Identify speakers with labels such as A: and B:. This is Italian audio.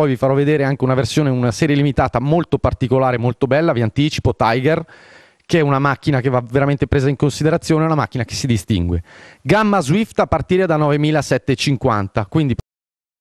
A: Poi vi farò vedere anche una versione, una serie limitata molto particolare, molto bella, vi anticipo, Tiger, che è una macchina che va veramente presa in considerazione, una macchina che si distingue. Gamma Swift a partire da 9750, quindi